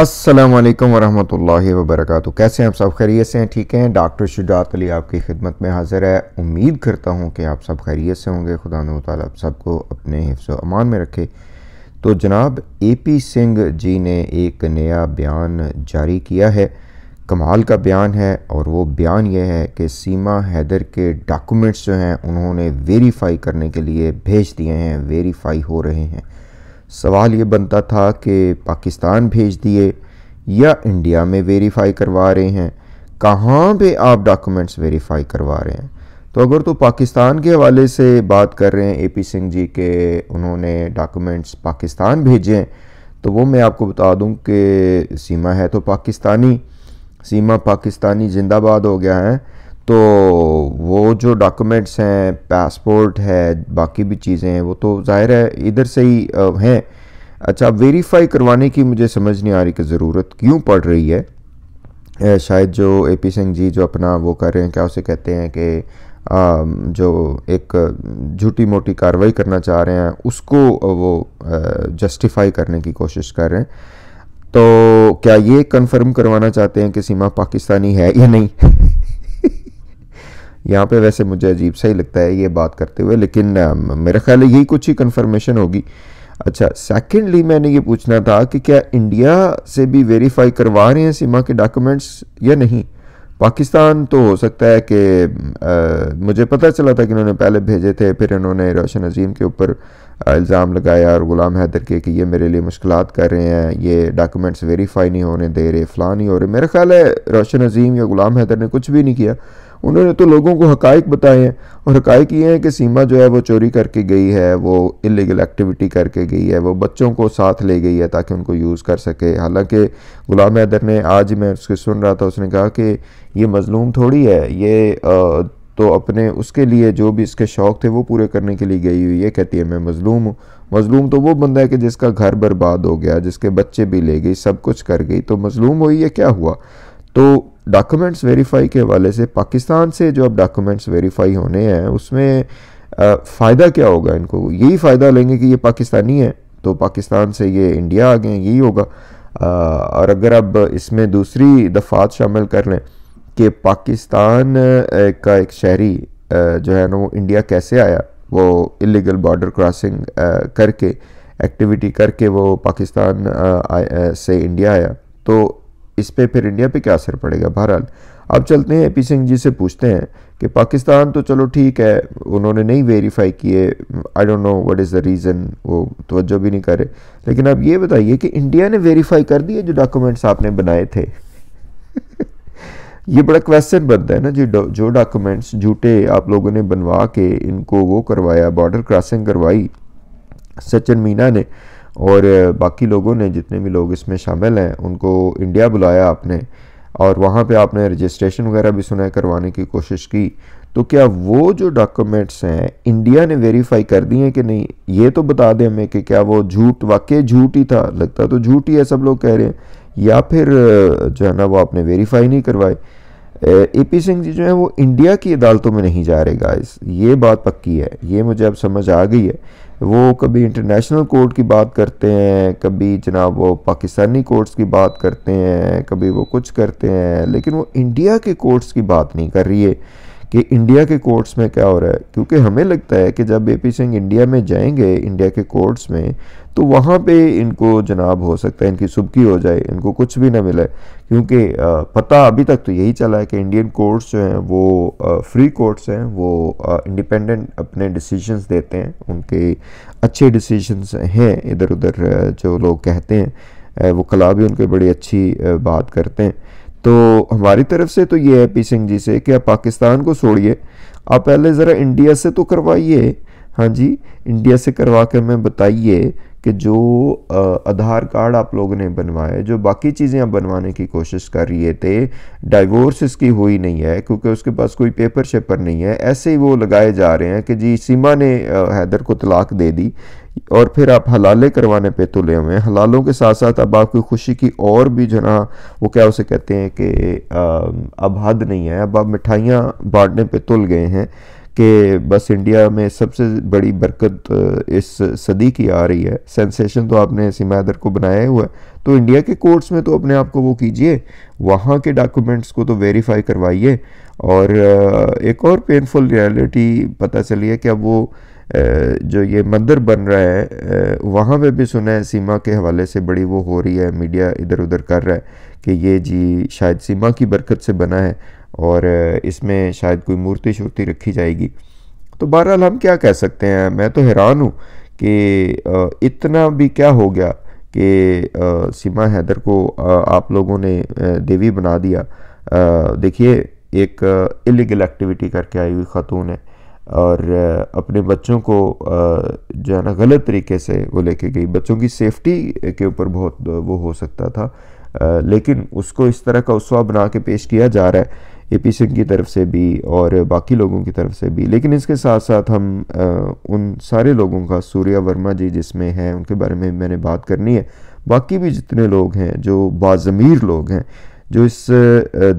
अस्सलाम वालेकुम वरहमतुल्लाहि वबरकू कैसे हैं आप सब खैरियत से हैं ठीक हैं डॉक्टर शुजात अली आपकी खिदमत में हाजिर है उम्मीद करता हूँ कि आप सब खैरियत से होंगे खुदा ताली आप सबको अपने हिफ्स अमान में रखे तो जनाब ए पी सिंह जी ने एक नया बयान जारी किया है कमाल का बयान है और वो बयान ये है कि सीमा हैदर के डॉक्यूमेंट्स जो हैं उन्होंने वेरीफाई करने के लिए भेज दिए हैं वेरीफाई हो रहे हैं सवाल ये बनता था कि पाकिस्तान भेज दिए या इंडिया में वेरीफाई करवा रहे हैं कहाँ पे आप डॉक्यूमेंट्स वेरीफाई करवा रहे हैं तो अगर तो पाकिस्तान के हवाले से बात कर रहे हैं ए पी सिंह जी के उन्होंने डॉक्यूमेंट्स पाकिस्तान भेजे तो वो मैं आपको बता दूं कि सीमा है तो पाकिस्तानी सीमा पाकिस्तानी जिंदाबाद हो गया है तो वो जो डॉक्यूमेंट्स हैं पासपोर्ट है बाकी भी चीज़ें हैं वो तो ज़ाहिर है इधर से ही हैं अच्छा वेरीफाई करवाने की मुझे समझ नहीं आ रही कि ज़रूरत क्यों पड़ रही है शायद जो ए पी सिंह जी जो अपना वो कर रहे हैं क्या उसे कहते हैं कि जो एक झूठी मोटी कार्रवाई करना चाह रहे हैं उसको वो जस्टिफाई करने की कोशिश कर रहे हैं तो क्या ये कंफर्म करवाना चाहते हैं कि सीमा पाकिस्तानी है या नहीं यहाँ पे वैसे मुझे अजीब सा ही लगता है ये बात करते हुए लेकिन मेरा ख्याल है यही कुछ ही कन्फर्मेशन होगी अच्छा सेकेंडली मैंने ये पूछना था कि क्या इंडिया से भी वेरीफाई करवा रहे हैं सीमा के डॉक्यूमेंट्स या नहीं पाकिस्तान तो हो सकता है कि मुझे पता चला था कि इन्होंने पहले भेजे थे फिर इन्होंने रोशन अजीम के ऊपर इल्ज़ाम लगाया और ग़ुलाम हैदर के कि ये मेरे लिए मुश्किल कर रहे हैं ये डॉक्यूमेंट्स वेरीफाई नहीं होने दे रहे फ़लाँ नहीं हो रहे मेरा ख्याल है रोशन अजीम या ग़ुलाम हैदर ने कुछ भी नहीं किया उन्होंने तो लोगों को हकाइक बताए हैं और हकाइक ये हैं कि सीमा जो है वो चोरी करके गई है वो इलीगल एक्टिविटी करके गई है वो बच्चों को साथ ले गई है ताकि उनको यूज़ कर सके हालांकि गुलाम हैदर ने आज मैं उसके सुन रहा था उसने कहा कि ये मज़लूम थोड़ी है ये आ, तो अपने उसके लिए जो भी इसके शौक़ थे वो पूरे करने के लिए गई हुई है कहती है मैं मजलूम हूँ मजलूम तो वो बंदा है कि जिसका घर बर्बाद हो गया जिसके बच्चे भी ले गई सब कुछ कर गई तो मजलूम हुई या क्या हुआ तो डॉक्यूमेंट्स वेरीफाई के हवाले से पाकिस्तान से जो अब डॉक्यूमेंट्स वेरीफाई होने हैं उसमें फ़ायदा क्या होगा इनको यही फ़ायदा लेंगे कि ये पाकिस्तानी है तो पाकिस्तान से ये इंडिया आ गए यही होगा आ, और अगर अब इसमें दूसरी दफ़ात शामिल कर लें कि पाकिस्तान का एक शहरी जो है ना वो इंडिया कैसे आया वो इलीगल बॉर्डर क्रॉसिंग करके एक्टिविटी करके वो पाकिस्तान आ, आ, से इंडिया आया तो इस पर फिर इंडिया पर क्या असर पड़ेगा बहरहाल अब चलते हैं पी सिंह जी से पूछते हैं कि पाकिस्तान तो चलो ठीक है उन्होंने नहीं वेरीफाई किए I don't know what is the reason वो तोज्जो भी नहीं करे लेकिन आप ये बताइए कि इंडिया ने वेरीफाई कर दिए जो डॉक्यूमेंट्स आपने बनाए थे ये बड़ा क्वेश्चन बनता है ना जी जो डॉक्यूमेंट्स झूठे आप लोगों ने बनवा के इनको वो करवाया बॉर्डर क्रॉसिंग करवाई सचिन मीना ने और बाकी लोगों ने जितने भी लोग इसमें शामिल हैं उनको इंडिया बुलाया आपने और वहाँ पे आपने रजिस्ट्रेशन वगैरह भी सुना करवाने की कोशिश की तो क्या वो जो डॉक्यूमेंट्स हैं इंडिया ने वेरीफाई कर दिए हैं कि नहीं ये तो बता दें हमें कि क्या वो झूठ वाकई झूठ ही था लगता तो झूठ ही है सब लोग कह रहे हैं या फिर जो है ना वो आपने वेरीफाई नहीं करवाए ए पी सिंह जी जो है वो इंडिया की अदालतों में नहीं जा रहे गाइस ये बात पक्की है ये मुझे अब समझ आ गई है वो कभी इंटरनेशनल कोर्ट की बात करते हैं कभी जनाब वो पाकिस्तानी कोर्ट्स की बात करते हैं कभी वो कुछ करते हैं लेकिन वो इंडिया के कोर्ट्स की बात नहीं कर रही है कि इंडिया के कोर्ट्स में क्या हो रहा है क्योंकि हमें लगता है कि जब ए पी सिंह इंडिया में जाएंगे इंडिया के कोर्ट्स में तो वहाँ पे इनको जनाब हो सकता है इनकी सुबकी हो जाए इनको कुछ भी ना मिले क्योंकि पता अभी तक तो यही चला है कि इंडियन कोर्ट्स जो हैं वो फ्री कोर्ट्स हैं वो इंडिपेंडेंट अपने डिसीजंस देते हैं उनके अच्छे डिसीजंस हैं इधर उधर जो लोग कहते हैं वो कला भी उनके बड़ी अच्छी बात करते हैं तो हमारी तरफ से तो ये है पी सिंह जी से कि आप पाकिस्तान को छोड़िए आप पहले ज़रा इंडिया से तो करवाइए हाँ जी इंडिया से करवा कर मैं बताइए कि जो आधार कार्ड आप लोगों ने बनवाया जो बाकी चीज़ें आप बनवाने की कोशिश कर रही थे डाइवोर्स इसकी हुई नहीं है क्योंकि उसके पास कोई पेपर शेपर नहीं है ऐसे ही वो लगाए जा रहे हैं कि जी सीमा ने हैदर को तलाक दे दी और फिर आप हलाले करवाने पे तुले हुए हैं हलालों के साथ साथ अब आपकी खुशी की और भी जो ना वो क्या उसे कहते हैं कि अब हद नहीं है अब आप मिठाइयाँ बांटने पर तुल गए हैं कि बस इंडिया में सबसे बड़ी बरकत इस सदी की आ रही है सेंसेशन तो आपने सिमादर को बनाया हुआ है तो इंडिया के कोर्ट्स में तो अपने आप को वो कीजिए वहाँ के डॉक्यूमेंट्स को तो वेरीफाई करवाइए और एक और पेनफुल रियलिटी पता चली है कि अब वो जो ये मंदिर बन रहा है वहाँ पे भी सुना है सीमा के हवाले से बड़ी वो हो रही है मीडिया इधर उधर कर रहा है कि ये जी शायद सीमा की बरकत से बना है और इसमें शायद कोई मूर्ति शूर्ति रखी जाएगी तो बहरहाल हम क्या कह सकते हैं मैं तो हैरान हूँ कि इतना भी क्या हो गया कि सीमा हैदर को आप लोगों ने देवी बना दिया देखिए एक इलीगल एक्टिविटी करके आई हुई ख़ातून है और अपने बच्चों को जो है ना गलत तरीके से वो लेके गई बच्चों की सेफ्टी के ऊपर बहुत वो हो सकता था लेकिन उसको इस तरह का उसवा बना के पेश किया जा रहा है सिंह की तरफ से भी और बाकी लोगों की तरफ से भी लेकिन इसके साथ साथ हम आ, उन सारे लोगों का सूर्या वर्मा जी जिसमें हैं उनके बारे में मैंने बात करनी है बाकी भी जितने लोग हैं जो बाज़मीर लोग हैं जो इस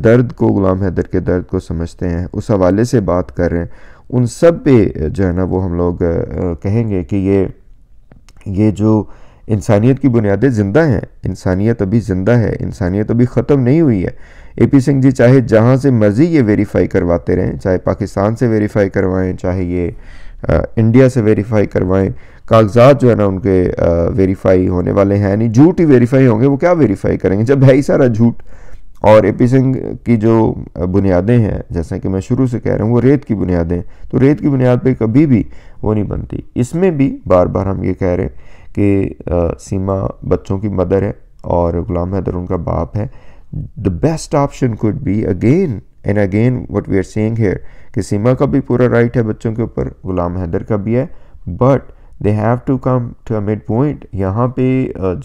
दर्द को ग़ुलाम हैदर के दर्द को समझते हैं उस हवाले से बात कर रहे हैं उन सब पे जो है ना वो हम लोग कहेंगे कि ये ये जो इंसानियत की बुनियादें ज़िंदा हैं इंसानियत अभी ज़िंदा है इंसानियत अभी ख़त्म नहीं हुई है ए पी सिंह जी चाहे जहाँ से मर्ज़ी ये वेरीफाई करवाते रहें चाहे पाकिस्तान से वेरीफाई करवाएं चाहे ये आ, इंडिया से वेरीफाई करवाएं कागजात जो है ना उनके वेरीफाई होने वाले हैं नहीं झूठ ही वेरीफाई होंगे वो क्या वेरीफाई करेंगे जब है ही सारा झूठ और ए पी सिंह की जो बुनियादें हैं जैसा कि मैं शुरू से कह रहा हूँ वो रेत की बुनियादें तो रेत की बुनियाद पर कभी भी वो नहीं बनती इसमें भी बार बार हम ये कह रहे हैं कि सीमा बच्चों की मदर है और गुलाम हैदर उनका बाप है the best option could be again and again what we are saying here कि सीमा का भी पूरा राइट है बच्चों के ऊपर गुलाम हैदर का भी है but they have to come to a midpoint यहाँ पे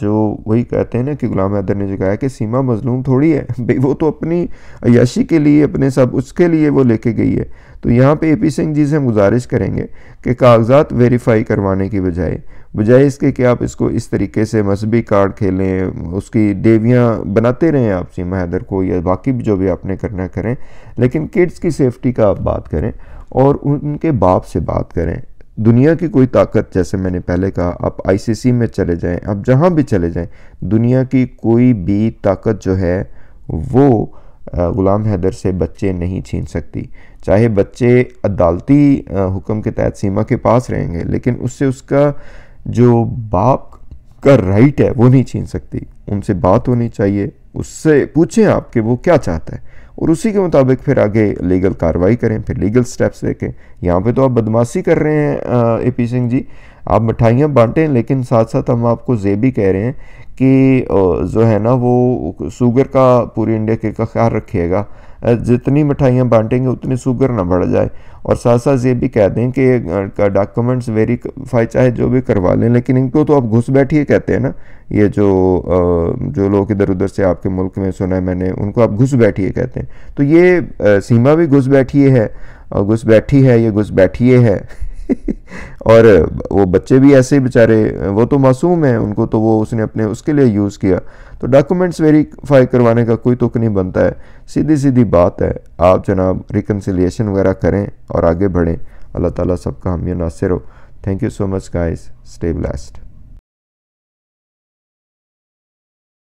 जो वही कहते हैं ना कि गुलाम हैदर ने जो कहा कि सीमा मजलूम थोड़ी है भाई वो तो अपनी अयाशी के लिए अपने सब उसके लिए वो लेके गई है तो यहाँ पे ए पी सिंह जी से हम गुजारिश करेंगे कि कागजात वेरीफाई करवाने की बजाय बजाय इसके कि आप इसको इस तरीके से मजहबी कार्ड खेलें उसकी देवियाँ बनाते रहें आप सीमा हैदर को या बाकी जो भी आपने करना करें लेकिन किड्स की सेफ्टी का आप बात करें और उनके बाप से बात करें दुनिया की कोई ताकत जैसे मैंने पहले कहा आप आईसीसी में चले जाएं आप जहाँ भी चले जाएं दुनिया की कोई भी ताकत जो है वो ग़ुलाम हैदर से बच्चे नहीं छीन सकती चाहे बच्चे अदालती हुक्म के तहत सीमा के पास रहेंगे लेकिन उससे उसका जो बाप का राइट है वो नहीं छीन सकती उनसे बात होनी चाहिए उससे पूछें आप कि वो क्या चाहता है और उसी के मुताबिक फिर आगे लीगल कार्रवाई करें फिर लीगल स्टेप्स देखें यहाँ पे तो आप बदमाशी कर रहे हैं ए पी सिंह जी आप मिठाइयाँ बांटें लेकिन साथ साथ हम आपको ये भी कह रहे हैं कि जो है ना वो शुगर का पूरी इंडिया के का ख्याल रखिएगा जितनी मिठाइयाँ बांटेंगे उतनी शुगर ना बढ़ जाए और साथ साथ ये भी कह दें कि डॉक्यूमेंट्स वेरीफाई चाहे जो भी करवा लें लेकिन इनको तो आप घुस बैठिए कहते हैं ना ये जो जो लोग इधर उधर से आपके मुल्क में सुना है मैंने उनको आप घुस बैठिए कहते हैं तो ये सीमा भी घुस बैठिए है घुस बैठी है ये घुस बैठिए है और वो बच्चे भी ऐसे ही बेचारे वो तो मासूम हैं उनको तो वो उसने अपने उसके लिए यूज़ किया तो डॉक्यूमेंट्स वेरीफाई करवाने का कोई तुक नहीं बनता है सीधी सीधी बात है आप जनाब रिकनसिलेशन वगैरह करें और आगे बढ़ें अल्लाह ताला सबका हम नासिर हो thank you so much guys stay blessed